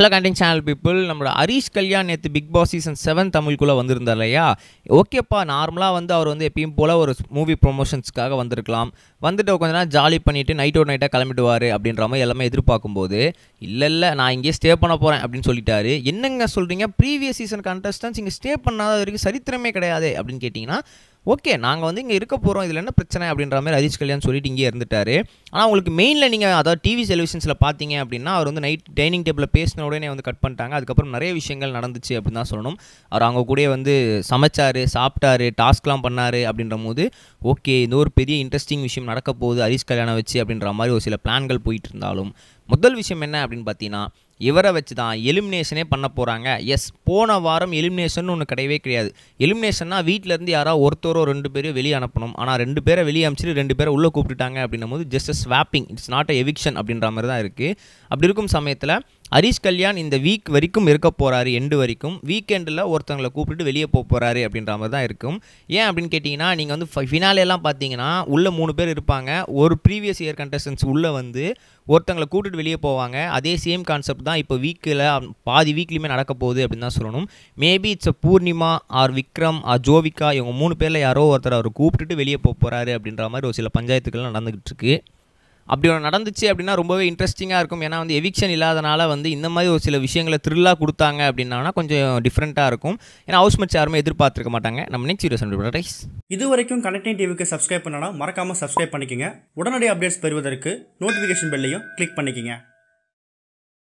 hello கண்டிங் channel people நம்மளோட ஹரீஷ் கல்யாண் நேற்று Bigg Boss season seven தமிழ்குள்ளே வந்திருந்தார் இல்லையா ஓகேப்பா நார்மலாக வந்து அவர் வந்து எப்பயும் போல் ஒரு மூவி ப்ரொமோஷன்ஸ்க்காக வந்திருக்கலாம் வந்துட்டு கொஞ்ச நேரம் ஜாலி பண்ணிவிட்டு ஒரு நைட்டாக கிளம்பிடுவார் அப்படின்ற மாதிரி எல்லாமே எதிர்பார்க்கும்போது இல்லை இல்லை நான் இங்கேயே ஸ்டே பண்ண போகிறேன் அப்படின்னு சொல்லிட்டாரு என்னங்க சொல்கிறீங்க ப்ரீவியஸ் சீசன் கண்டஸ்டன்ஸ் இங்கே ஸ்டே பண்ணாத வரைக்கும் சரித்திரமே கிடையாது அப்படின்னு கேட்டிங்கன்னா ஓகே நாங்கள் வந்து இங்கே இருக்க போகிறோம் இதில் என்ன பிரச்சனை அப்படின்ற மாதிரி ஹரிஷ் கல்யாண் சொல்லிட்டு இங்கே இருந்துட்டார் ஆனால் உங்களுக்கு மெயினில் நீங்கள் அதாவது டிவி செலிவிஷன்ஸில் பார்த்தீங்க அப்படின்னா அவர் வந்து நைட் டைனிங் டேபிளில் பேசின உடனே வந்து கட் பண்ணிட்டாங்க அதுக்கப்புறம் நிறைய விஷயங்கள் நடந்துச்சு அப்படின்னு தான் சொல்லணும் அவர் அவங்க கூட வந்து சமைச்சார் சாப்பிட்டாரு டாஸ்க்லாம் பண்ணார் அப்படின்ற போது ஓகே இது ஒரு பெரிய இன்ட்ரெஸ்டிங் விஷயம் நடக்க போகுது ஹரிஷ் கல்யாணம் வச்சு அப்படின்ற மாதிரி ஒரு சில பிளான்கள் போயிட்டு இருந்தாலும் முதல் விஷயம் என்ன அப்படின்னு பார்த்தீங்கன்னா இவரை வச்சு தான் எலிமினேஷனே பண்ண போகிறாங்க எஸ் போன வாரம் எலிமினேஷன் ஒன்று கிடையவே கிடையாது எலிமினேஷன்னா வீட்டிலேருந்து யாராவது ஒருத்தரோ ரெண்டு பேரும் வெளியே அனுப்பணும் ஆனால் ரெண்டு பேரை வெளியே அனுப்பிச்சிட்டு ரெண்டு பேரை உள்ளே கூப்பிட்டுட்டாங்க அப்படின்னும் போது just swapping it's not a eviction அப்படின்ற மாதிரி தான் இருக்குது அப்படி இருக்கும் சமயத்தில் ஹரிஷ் கல்யாண் இந்த வீக் வரைக்கும் இருக்க போகிறாரு எண்டு வரைக்கும் வீக்கெண்டில் ஒருத்தங்களை கூப்பிட்டு வெளியே போக போகிறாரு அப்படின்ற மாதிரி தான் இருக்கும் ஏன் அப்படின்னு கேட்டிங்கன்னா நீங்கள் வந்து ஃபினாலேலாம் பார்த்தீங்கன்னா உள்ளே மூணு பேர் இருப்பாங்க ஒரு ப்ரீவியஸ் இயர் கண்டஸ்டன்ஸ் உள்ளே வந்து ஒருத்தங்களை கூப்பிட்டு வெளியே போவாங்க அதே சேம் கான்செப்ட் தான் இப்போ வீக்கில் பாதி வீக்லேயுமே நடக்க போகுது அப்படின்னு தான் சொல்லணும் maybe it's a Poornima or Vikram or Jovika இவங்க மூணு பேரில் யாரோ ஒருத்தர் அவர் கூப்பிட்டுட்டு வெளியே போக போகிறாரு அப்படின்ற மாதிரி ஒரு சில பஞ்சாயத்துக்கள்லாம் நடந்துகிட்டு இருக்கு அப்படி ஒன்று நடந்துச்சு அப்படின்னா ரொம்பவே இன்ட்ரெஸ்டிங்காக இருக்கும் ஏன்னா வந்து எவிக்ஷன் இல்லாதனால வந்து இந்த மாதிரி ஒரு சில விஷயங்களை த்ரில்லாக கொடுத்தாங்க அப்படின்னா கொஞ்சம் டிஃப்ரெண்ட்டாக இருக்கும் ஏன்னா ஹவுஸ் மெட்ஸ் யாருமே எதிர்பார்த்துருக்க மாட்டாங்க நம்ம நெக்ஸ்ட் வீடியோ ரைஸ் இது வரைக்கும் கனெக்டிங் டிவிக்கு சப்ஸ்கிரைப் பண்ணனா மறக்காமல் சப்ஸ்கிரைப் பண்ணிக்கோங்க உடனடி அப்டேட்ஸ் பெறுவதற்கு நோட்டிஃபிகேஷன் பெல்லையும் கிளிக் பண்ணிக்கோங்க